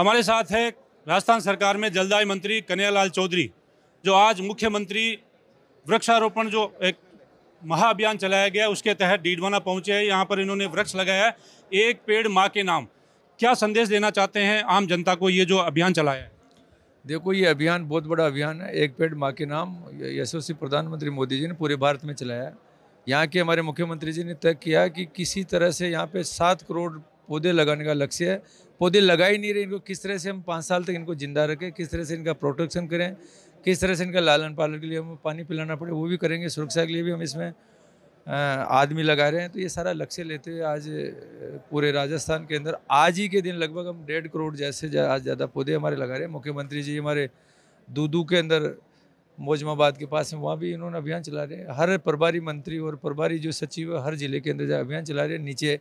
हमारे साथ है राजस्थान सरकार में जलदाय मंत्री कन्हैयालाल चौधरी जो आज मुख्यमंत्री वृक्षारोपण जो एक महाअभियान चलाया गया उसके तहत डीडवाना पहुंचे हैं यहाँ पर इन्होंने वृक्ष लगाया है एक पेड़ माँ के नाम क्या संदेश देना चाहते हैं आम जनता को ये जो अभियान चलाया है देखो ये अभियान बहुत बड़ा अभियान है एक पेड़ माँ के नाम यशस्वी प्रधानमंत्री मोदी जी ने पूरे भारत में चलाया यहाँ के हमारे मुख्यमंत्री जी ने तय किया कि किसी तरह से यहाँ पे सात करोड़ पौधे लगाने का लक्ष्य है पौधे लगा ही नहीं रहे इनको किस तरह से हम पाँच साल तक इनको जिंदा रखें किस तरह से इनका प्रोटेक्शन करें किस तरह से इनका लालन पालन के लिए हम पानी पिलाना पड़े वो भी करेंगे सुरक्षा के लिए भी हम इसमें आदमी लगा रहे हैं तो ये सारा लक्ष्य लेते हुए आज पूरे राजस्थान के अंदर आज ही के दिन लगभग हम डेढ़ करोड़ जैसे जा, आज ज़्यादा पौधे हमारे लगा रहे हैं मुख्यमंत्री जी हमारे दूदू के अंदर मोजमाबाद के पास में वहाँ भी इन्होंने अभियान चला रहे हैं हर प्रभारी मंत्री और प्रभारी जो सचिव है हर जिले के अंदर अभियान चला रहे हैं नीचे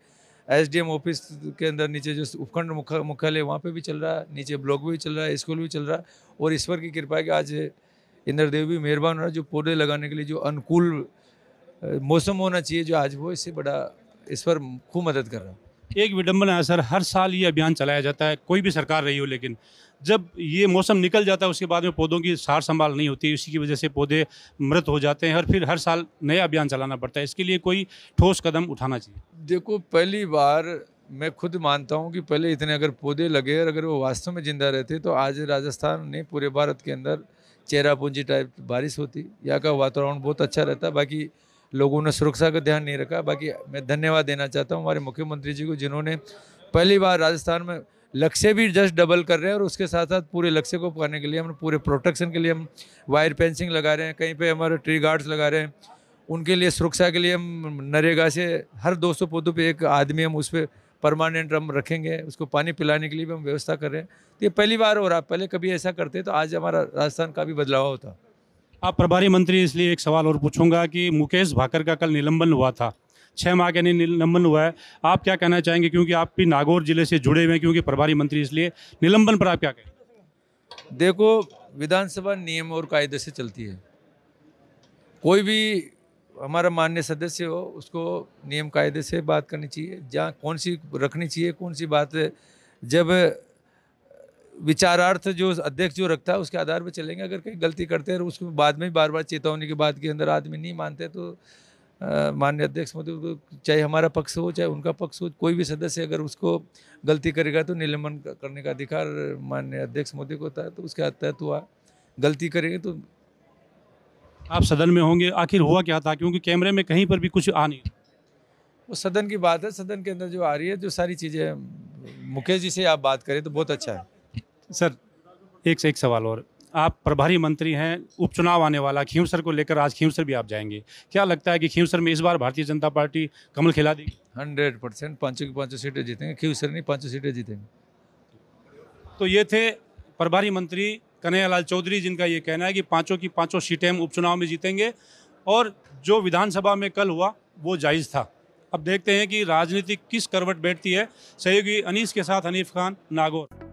एसडीएम ऑफिस के अंदर नीचे जो उपखंड मुख्यालय वहाँ पे भी चल रहा है नीचे ब्लॉक भी चल रहा है स्कूल भी चल रहा है और ईश्वर की कृपा है कि आज इंद्रदेव भी मेहरबान हो रहा है जो पौधे लगाने के लिए जो अनुकूल मौसम होना चाहिए जो आज वो इससे बड़ा ईश्वर खूब मदद कर रहा है एक विडम्बना है सर हर साल ये अभियान चलाया जाता है कोई भी सरकार रही हो लेकिन जब ये मौसम निकल जाता है उसके बाद में पौधों की सार संभाल नहीं होती उसी की वजह से पौधे मृत हो जाते हैं और फिर हर साल नया अभियान चलाना पड़ता है इसके लिए कोई ठोस कदम उठाना चाहिए देखो पहली बार मैं खुद मानता हूँ कि पहले इतने अगर पौधे लगे और अगर वो वास्तव में ज़िंदा रहते तो आज राजस्थान ने पूरे भारत के अंदर चेहरा टाइप बारिश होती यहाँ का वातावरण बहुत अच्छा रहता बाकी लोगों ने सुरक्षा का ध्यान नहीं रखा बाकी मैं धन्यवाद देना चाहता हूँ हमारे मुख्यमंत्री जी को जिन्होंने पहली बार राजस्थान में लक्ष्य भी जस्ट डबल कर रहे हैं और उसके साथ साथ पूरे लक्ष्य को पाने के लिए हम पूरे प्रोटेक्शन के लिए हम वायर फेंसिंग लगा रहे हैं कहीं पे हमारे ट्री गार्ड्स लगा रहे हैं उनके लिए सुरक्षा के लिए हम नरेगा से हर 200 पौधों पर एक आदमी हम उस पर परमानेंट हम रखेंगे उसको पानी पिलाने के लिए भी हम व्यवस्था कर रहे हैं तो ये पहली बार हो रहा है पहले कभी ऐसा करते तो आज हमारा राजस्थान का भी बदलाव होता आप प्रभारी मंत्री इसलिए एक सवाल और पूछूंगा कि मुकेश भाकर का कल निलंबन हुआ था छः माह के नहीं निलंबन हुआ है आप क्या कहना चाहेंगे क्योंकि आप भी नागौर जिले से जुड़े हुए हैं क्योंकि प्रभारी मंत्री इसलिए निलंबन पर आप क्या कहें देखो विधानसभा नियम और कायदे से चलती है कोई भी हमारा मान्य सदस्य हो उसको नियम कायदे से बात करनी चाहिए जहाँ कौन सी रखनी चाहिए कौन सी बात जब विचारार्थ जो अध्यक्ष जो रखता है उसके आधार पर चलेंगे अगर कहीं गलती करते हैं तो उसमें बाद में बार बार चेतावनी के बाद के अंदर आदमी नहीं मानते तो माननीय अध्यक्ष मोदी चाहे हमारा पक्ष हो चाहे उनका पक्ष हो कोई भी सदस्य अगर उसको गलती करेगा तो निलंबन करने का अधिकार माननीय अध्यक्ष मोदी को होता है तो उसके तहत हुआ गलती करेंगे तो आप सदन में होंगे आखिर हुआ क्या था क्योंकि कैमरे में कहीं पर भी कुछ आ नहीं वो सदन की बात है सदन के अंदर जो आ रही है जो सारी चीज़ें मुकेश जी से आप बात करें तो बहुत अच्छा है सर एक से एक सवाल और आप प्रभारी मंत्री हैं उपचुनाव आने वाला खीवसर को लेकर आज खींव भी आप जाएंगे क्या लगता है कि खीवसर में इस बार भारतीय जनता पार्टी कमल खिला देगी हंड्रेड परसेंट पाँचों की पाँचों सीटें जीतेंगे खीवसर नहीं पाँचों सीटें जीतेंगे तो ये थे प्रभारी मंत्री कन्हैयालाल चौधरी जिनका ये कहना है कि पाँचों की पाँचों सीटें हम उपचुनाव में जीतेंगे और जो विधानसभा में कल हुआ वो जायज़ था अब देखते हैं कि राजनीति किस करवट बैठती है सहयोगी अनीस के साथ हनीफ खान नागौर